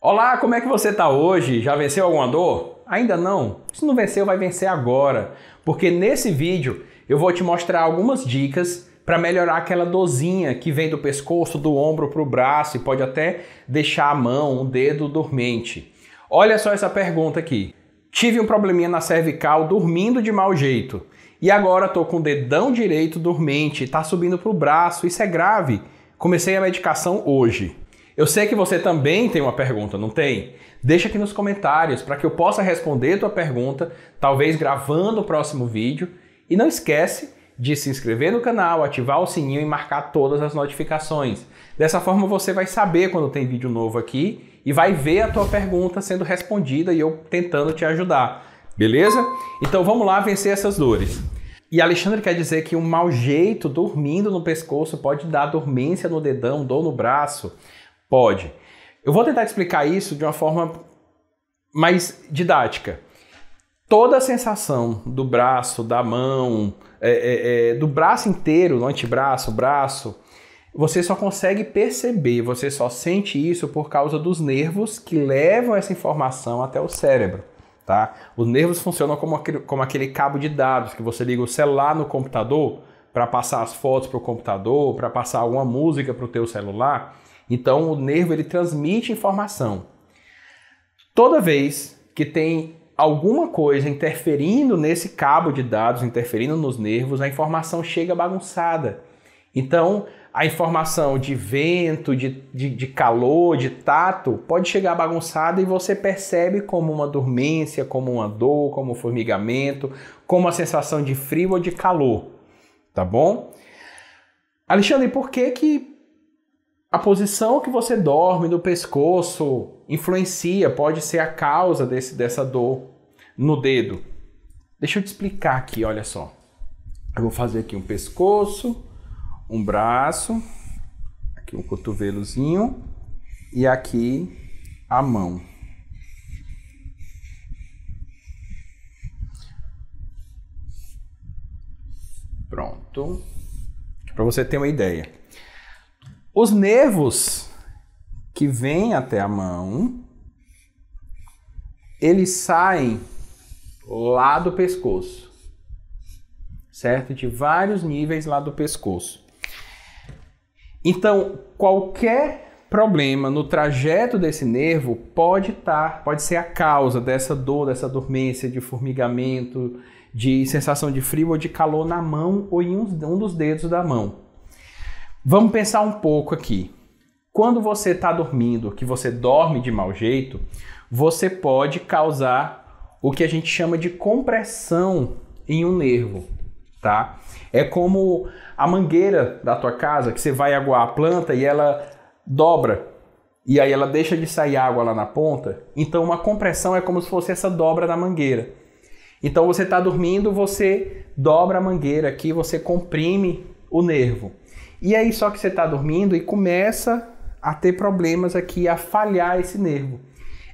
Olá, como é que você está hoje? Já venceu alguma dor? Ainda não? Se não venceu, vai vencer agora, porque nesse vídeo eu vou te mostrar algumas dicas para melhorar aquela dorzinha que vem do pescoço, do ombro para o braço e pode até deixar a mão, o dedo dormente. Olha só essa pergunta aqui. Tive um probleminha na cervical dormindo de mau jeito e agora estou com o dedão direito dormente, está subindo para o braço, isso é grave. Comecei a medicação hoje. Eu sei que você também tem uma pergunta, não tem? Deixa aqui nos comentários para que eu possa responder a tua pergunta, talvez gravando o próximo vídeo. E não esquece de se inscrever no canal, ativar o sininho e marcar todas as notificações. Dessa forma você vai saber quando tem vídeo novo aqui e vai ver a tua pergunta sendo respondida e eu tentando te ajudar. Beleza? Então vamos lá vencer essas dores. E Alexandre quer dizer que um mau jeito dormindo no pescoço pode dar dormência no dedão, dor no braço. Pode. Eu vou tentar explicar isso de uma forma mais didática. Toda a sensação do braço, da mão, é, é, é, do braço inteiro, no antebraço, braço, você só consegue perceber, você só sente isso por causa dos nervos que levam essa informação até o cérebro. Tá? Os nervos funcionam como aquele, como aquele cabo de dados que você liga o celular no computador para passar as fotos para o computador, para passar alguma música para o teu celular. Então o nervo ele transmite informação. Toda vez que tem alguma coisa interferindo nesse cabo de dados, interferindo nos nervos, a informação chega bagunçada. Então a informação de vento, de, de, de calor, de tato, pode chegar bagunçada e você percebe como uma dormência, como uma dor, como um formigamento, como a sensação de frio ou de calor. Tá bom? Alexandre, por que que a posição que você dorme no pescoço influencia, pode ser a causa desse, dessa dor no dedo. Deixa eu te explicar aqui, olha só. Eu vou fazer aqui um pescoço, um braço, aqui um cotovelozinho e aqui a mão. Pronto. Para você ter uma ideia. Os nervos que vêm até a mão, eles saem lá do pescoço, certo? De vários níveis lá do pescoço. Então, qualquer problema no trajeto desse nervo pode estar, tá, pode ser a causa dessa dor, dessa dormência, de formigamento, de sensação de frio ou de calor na mão ou em um dos dedos da mão. Vamos pensar um pouco aqui. Quando você está dormindo, que você dorme de mau jeito, você pode causar o que a gente chama de compressão em um nervo, tá? É como a mangueira da tua casa que você vai aguar a planta e ela dobra e aí ela deixa de sair água lá na ponta. Então uma compressão é como se fosse essa dobra da mangueira. Então você está dormindo, você dobra a mangueira aqui, você comprime o nervo. E aí só que você está dormindo e começa a ter problemas aqui, a falhar esse nervo.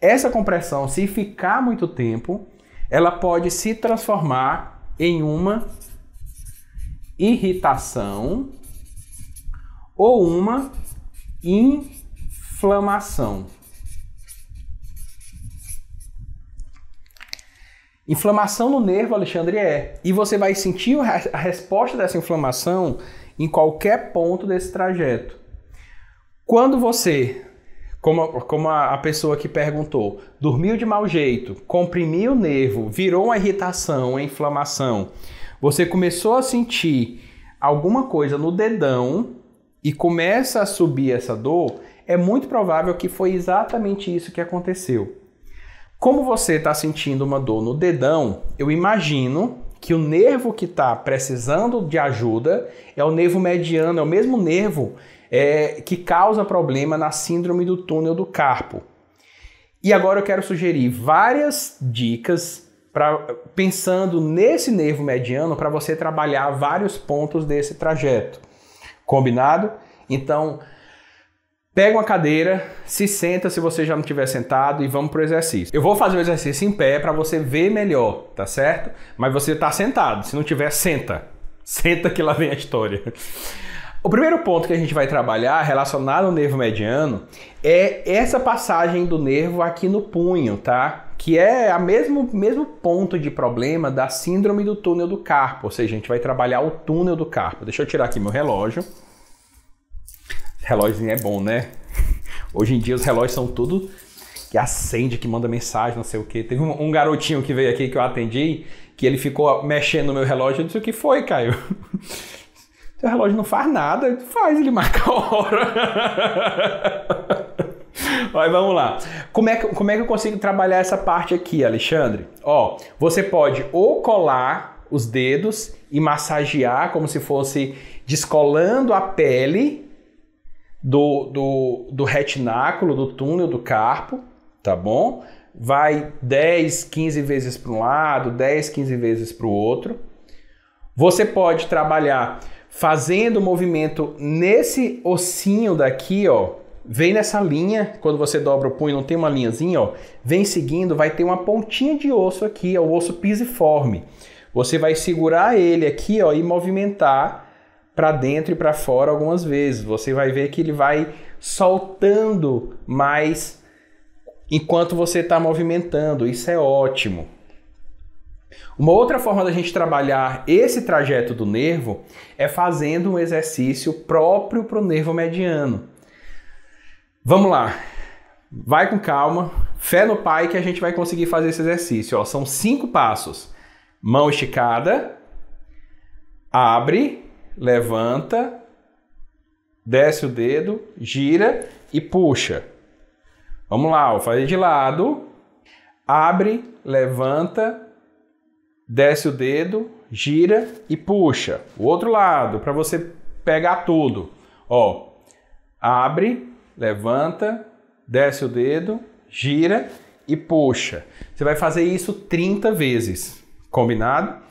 Essa compressão, se ficar muito tempo, ela pode se transformar em uma irritação ou uma inflamação. Inflamação no nervo, Alexandre, é. E você vai sentir a resposta dessa inflamação em qualquer ponto desse trajeto. Quando você, como, como a pessoa que perguntou, dormiu de mau jeito, comprimiu o nervo, virou uma irritação, uma inflamação, você começou a sentir alguma coisa no dedão e começa a subir essa dor, é muito provável que foi exatamente isso que aconteceu. Como você está sentindo uma dor no dedão, eu imagino que o nervo que está precisando de ajuda é o nervo mediano, é o mesmo nervo é, que causa problema na síndrome do túnel do carpo. E agora eu quero sugerir várias dicas pra, pensando nesse nervo mediano para você trabalhar vários pontos desse trajeto. Combinado? Então, Pega uma cadeira, se senta se você já não tiver sentado e vamos pro exercício. Eu vou fazer o exercício em pé para você ver melhor, tá certo? Mas você tá sentado, se não tiver, senta. Senta que lá vem a história. O primeiro ponto que a gente vai trabalhar relacionado ao nervo mediano é essa passagem do nervo aqui no punho, tá? Que é o mesmo, mesmo ponto de problema da síndrome do túnel do carpo, ou seja, a gente vai trabalhar o túnel do carpo. Deixa eu tirar aqui meu relógio. Relógio é bom, né? Hoje em dia os relógios são tudo que acende, que manda mensagem, não sei o quê. Teve um, um garotinho que veio aqui que eu atendi, que ele ficou mexendo no meu relógio. Eu disse: O que foi, Caio? Seu relógio não faz nada. Faz, ele marca a hora. Mas vamos lá. Como é, que, como é que eu consigo trabalhar essa parte aqui, Alexandre? Ó, você pode ou colar os dedos e massagear como se fosse descolando a pele do, do, do retináculo, do túnel do carpo, tá bom? Vai 10, 15 vezes para um lado, 10, 15 vezes para o outro. Você pode trabalhar fazendo movimento nesse ossinho daqui, ó. Vem nessa linha, quando você dobra o punho, não tem uma linhazinha, ó. Vem seguindo, vai ter uma pontinha de osso aqui, ó, o osso pisiforme. Você vai segurar ele aqui, ó, e movimentar para dentro e para fora algumas vezes. Você vai ver que ele vai soltando mais enquanto você está movimentando. Isso é ótimo. Uma outra forma da gente trabalhar esse trajeto do nervo é fazendo um exercício próprio para o nervo mediano. Vamos lá. Vai com calma, fé no pai que a gente vai conseguir fazer esse exercício. Ó, são cinco passos: mão esticada, abre, levanta, desce o dedo, gira e puxa. Vamos lá, vou fazer de lado. Abre, levanta, desce o dedo, gira e puxa. O outro lado, para você pegar tudo. Ó, abre, levanta, desce o dedo, gira e puxa. Você vai fazer isso 30 vezes, combinado?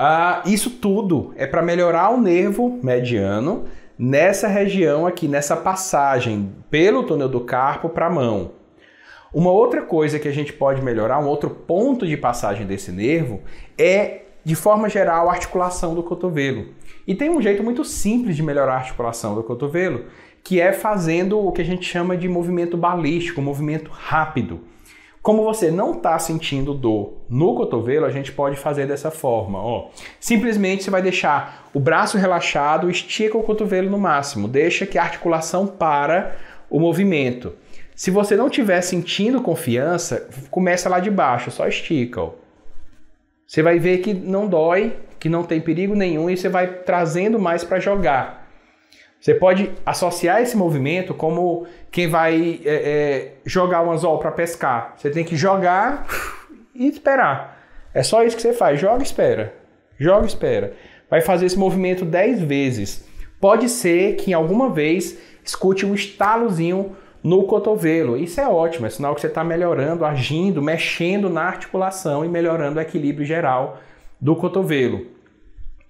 Ah, isso tudo é para melhorar o nervo mediano nessa região aqui, nessa passagem pelo túnel do carpo para a mão. Uma outra coisa que a gente pode melhorar, um outro ponto de passagem desse nervo, é, de forma geral, a articulação do cotovelo. E tem um jeito muito simples de melhorar a articulação do cotovelo, que é fazendo o que a gente chama de movimento balístico, movimento rápido. Como você não está sentindo dor no cotovelo, a gente pode fazer dessa forma. Ó. Simplesmente você vai deixar o braço relaxado, estica o cotovelo no máximo, deixa que a articulação para o movimento. Se você não estiver sentindo confiança, começa lá de baixo, só estica. Ó. Você vai ver que não dói, que não tem perigo nenhum e você vai trazendo mais para jogar. Você pode associar esse movimento como quem vai é, é, jogar um anzol para pescar. Você tem que jogar e esperar. É só isso que você faz. Joga e espera. Joga e espera. Vai fazer esse movimento 10 vezes. Pode ser que alguma vez escute um estalozinho no cotovelo. Isso é ótimo, é sinal que você está melhorando, agindo, mexendo na articulação e melhorando o equilíbrio geral do cotovelo.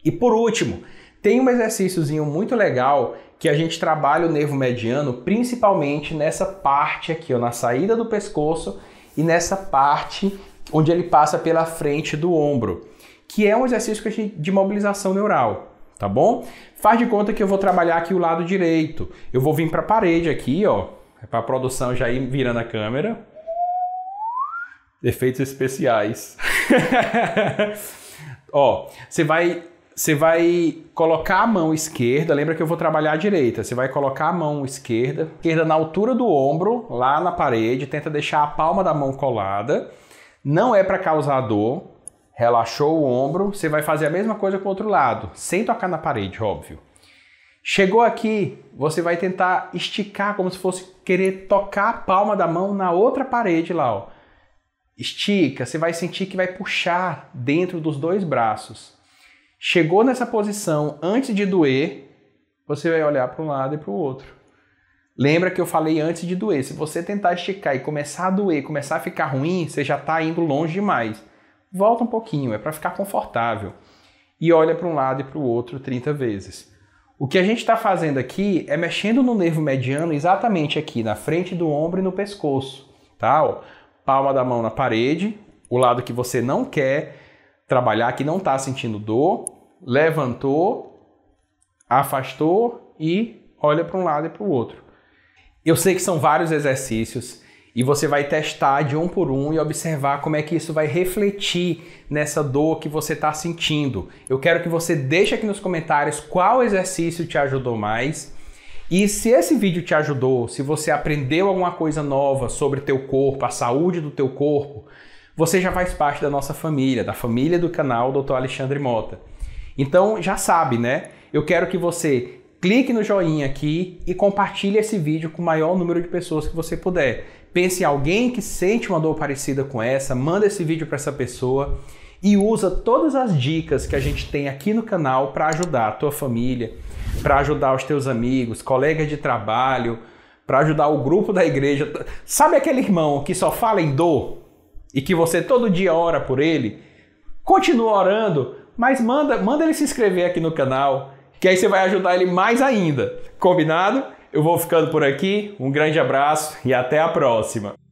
E por último, tem um exercíciozinho muito legal que a gente trabalha o nervo mediano principalmente nessa parte aqui, ó, na saída do pescoço e nessa parte onde ele passa pela frente do ombro, que é um exercício de mobilização neural, tá bom? Faz de conta que eu vou trabalhar aqui o lado direito. Eu vou vir para a parede aqui, ó, é para a produção já ir virando a câmera. Efeitos especiais. ó, você vai você vai colocar a mão esquerda, lembra que eu vou trabalhar a direita. Você vai colocar a mão esquerda, esquerda na altura do ombro, lá na parede, tenta deixar a palma da mão colada. Não é para causar dor. Relaxou o ombro, você vai fazer a mesma coisa com o outro lado, sem tocar na parede, óbvio. Chegou aqui, você vai tentar esticar como se fosse querer tocar a palma da mão na outra parede lá, ó. Estica, você vai sentir que vai puxar dentro dos dois braços. Chegou nessa posição antes de doer, você vai olhar para um lado e para o outro. Lembra que eu falei antes de doer. Se você tentar esticar e começar a doer, começar a ficar ruim, você já está indo longe demais. Volta um pouquinho, é para ficar confortável. E olha para um lado e para o outro 30 vezes. O que a gente está fazendo aqui é mexendo no nervo mediano exatamente aqui na frente do ombro e no pescoço, tá? Ó, palma da mão na parede, o lado que você não quer trabalhar que não está sentindo dor, levantou, afastou e olha para um lado e para o outro. Eu sei que são vários exercícios e você vai testar de um por um e observar como é que isso vai refletir nessa dor que você está sentindo. Eu quero que você deixe aqui nos comentários qual exercício te ajudou mais. E se esse vídeo te ajudou, se você aprendeu alguma coisa nova sobre teu corpo, a saúde do teu corpo, você já faz parte da nossa família, da família do canal Dr. Alexandre Mota. Então já sabe, né? Eu quero que você clique no joinha aqui e compartilhe esse vídeo com o maior número de pessoas que você puder. Pense em alguém que sente uma dor parecida com essa, manda esse vídeo para essa pessoa e usa todas as dicas que a gente tem aqui no canal para ajudar a tua família, para ajudar os teus amigos, colegas de trabalho, para ajudar o grupo da igreja. Sabe aquele irmão que só fala em dor? e que você todo dia ora por ele, continua orando, mas manda, manda ele se inscrever aqui no canal, que aí você vai ajudar ele mais ainda. Combinado? Eu vou ficando por aqui. Um grande abraço e até a próxima.